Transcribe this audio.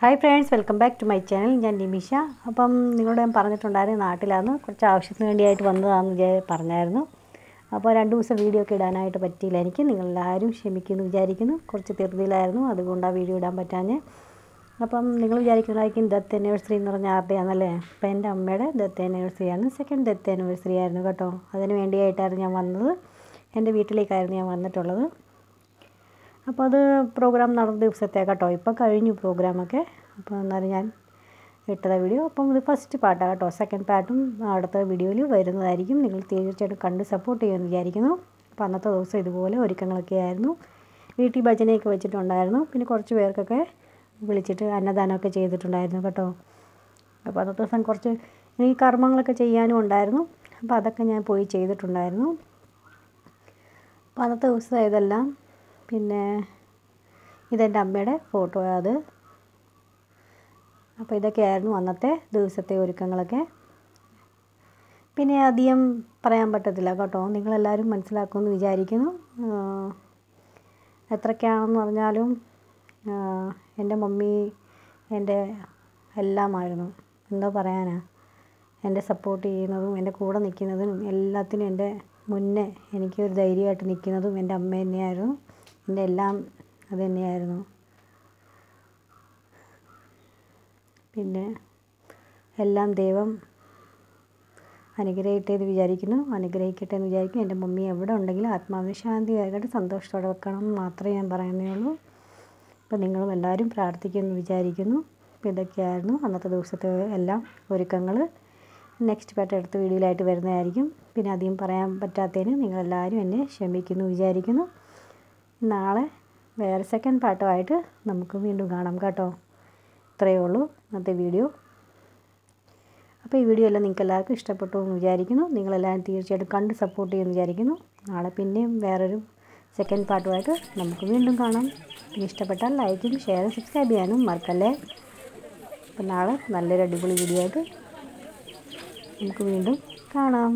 hi friends welcome back to my channel ഞാൻ നിമിഷ അപ്പം നിങ്ങളോട് ഞാൻ പറഞ്ഞിട്ടുണ്ടായിരുന്നു നാട്ടിലാണ് കുറച്ച് ആവശ്യത്തിന് വേണ്ടിയായിട്ട് വന്നതാണെന്ന് വിചാ പറഞ്ഞായിരുന്നു അപ്പോൾ രണ്ട് ദിവസം വീഡിയോ ഒക്കെ ഇടാനായിട്ട് പറ്റിയില്ല എനിക്ക് നിങ്ങളെല്ലാവരും ക്ഷമിക്കുമെന്ന് വിചാരിക്കുന്നു കുറച്ച് ധൃതിയിലായിരുന്നു അതുകൊണ്ട് ആ വീഡിയോ ഇടാൻ പറ്റാഞ്ഞ് അപ്പം നിങ്ങൾ വിചാരിക്കുന്നതായിരിക്കും ദത്ത് ആനിവേഴ്സറി എന്ന് പറഞ്ഞ ആരുടെ അപ്പം എൻ്റെ അമ്മയുടെ death anniversary second death anniversary ആയിരുന്നു കേട്ടോ അതിന് വേണ്ടിയായിട്ടായിരുന്നു ഞാൻ വന്നത് എൻ്റെ വീട്ടിലേക്കായിരുന്നു ഞാൻ വന്നിട്ടുള്ളത് അപ്പോൾ അത് പ്രോഗ്രാം നടന്ന ദിവസത്തേക്കാണ് കേട്ടോ ഇപ്പം കഴിഞ്ഞു പ്രോഗ്രാമൊക്കെ അപ്പോൾ എന്നാലും ഞാൻ ഇട്ടത വീഡിയോ അപ്പം ഇത് ഫസ്റ്റ് പാട്ടാണ് കേട്ടോ സെക്കൻഡ് പാട്ടും അടുത്ത വീഡിയോയിൽ വരുന്നതായിരിക്കും നിങ്ങൾ തീർച്ചയായിട്ടും കണ്ട് സപ്പോർട്ട് ചെയ്യുമെന്ന് വിചാരിക്കുന്നു അപ്പോൾ അന്നത്തെ ദിവസം ഇതുപോലെ ഒരുക്കങ്ങളൊക്കെ ആയിരുന്നു വീട്ടിൽ ഭജനയൊക്കെ വെച്ചിട്ടുണ്ടായിരുന്നു പിന്നെ കുറച്ച് പേർക്കൊക്കെ വിളിച്ചിട്ട് അന്നദാനമൊക്കെ ചെയ്തിട്ടുണ്ടായിരുന്നു കേട്ടോ അപ്പോൾ അന്നത്തെ ദിവസം കുറച്ച് എനിക്ക് കർമ്മങ്ങളൊക്കെ ചെയ്യാനും ഉണ്ടായിരുന്നു അപ്പോൾ അതൊക്കെ ഞാൻ പോയി ചെയ്തിട്ടുണ്ടായിരുന്നു അപ്പോൾ അന്നത്തെ ദിവസം ഇതെല്ലാം പിന്നെ ഇതെൻ്റെ അമ്മയുടെ ഫോട്ടോ അത് അപ്പോൾ ഇതൊക്കെയായിരുന്നു അന്നത്തെ ദിവസത്തെ ഒരുക്കങ്ങളൊക്കെ പിന്നെ അധികം പറയാൻ പറ്റത്തില്ല കേട്ടോ നിങ്ങളെല്ലാവരും മനസ്സിലാക്കുമെന്ന് വിചാരിക്കുന്നു എത്രയൊക്കെയാണെന്ന് പറഞ്ഞാലും എൻ്റെ മമ്മി എൻ്റെ എല്ലാമായിരുന്നു എന്തോ പറയാനാ എൻ്റെ സപ്പോർട്ട് ചെയ്യുന്നതും എൻ്റെ കൂടെ നിൽക്കുന്നതും എല്ലാത്തിനും എൻ്റെ മുന്നേ എനിക്കൊരു ധൈര്യമായിട്ട് നിൽക്കുന്നതും എൻ്റെ അമ്മ തന്നെയായിരുന്നു എൻ്റെ എല്ലാം അത് തന്നെയായിരുന്നു പിന്നെ എല്ലാം ദൈവം അനുഗ്രഹിക്കട്ടെ എന്ന് വിചാരിക്കുന്നു അനുഗ്രഹിക്കട്ടെ എന്ന് വിചാരിക്കും എൻ്റെ മമ്മി എവിടെ ഉണ്ടെങ്കിലും ആത്മാവിന് ആയിക്കോട്ടെ സന്തോഷത്തോടെ വെക്കണം എന്ന് മാത്രമേ ഞാൻ പറയുന്നേ ഉള്ളൂ അപ്പോൾ നിങ്ങളും എല്ലാവരും പ്രാർത്ഥിക്കുമെന്ന് വിചാരിക്കുന്നു അപ്പോൾ ഇതൊക്കെയായിരുന്നു അന്നത്തെ ദിവസത്തെ എല്ലാം ഒരുക്കങ്ങൾ നെക്സ്റ്റ് പാട്ട് അടുത്ത വീഡിയോയിലായിട്ട് വരുന്നതായിരിക്കും പിന്നെ അധികം പറയാൻ പറ്റാത്തതിന് നിങ്ങളെല്ലാവരും എന്നെ ക്ഷമിക്കുന്നു വിചാരിക്കുന്നു നാളെ വേറെ സെക്കൻഡ് പാട്ടുമായിട്ട് നമുക്ക് വീണ്ടും കാണാം കേട്ടോ ഇത്രയേ ഉള്ളൂ ഇന്നത്തെ വീഡിയോ അപ്പോൾ ഈ വീഡിയോ എല്ലാം നിങ്ങൾക്ക് എല്ലാവർക്കും ഇഷ്ടപ്പെട്ടു എന്ന് വിചാരിക്കുന്നു നിങ്ങളെല്ലാവരും തീർച്ചയായിട്ടും കണ്ട് സപ്പോർട്ട് ചെയ്യുമെന്ന് വിചാരിക്കുന്നു നാളെ പിന്നെയും വേറൊരു സെക്കൻഡ് പാർട്ടുമായിട്ട് നമുക്ക് വീണ്ടും കാണാം ഇഷ്ടപ്പെട്ടാൽ ലൈക്കും ഷെയറും സബ്സ്ക്രൈബ് ചെയ്യാനും മറക്കല്ലേ അപ്പം നാളെ നല്ലൊരു അടിപൊളി വീഡിയോ ആയിട്ട് നമുക്ക് വീണ്ടും കാണാം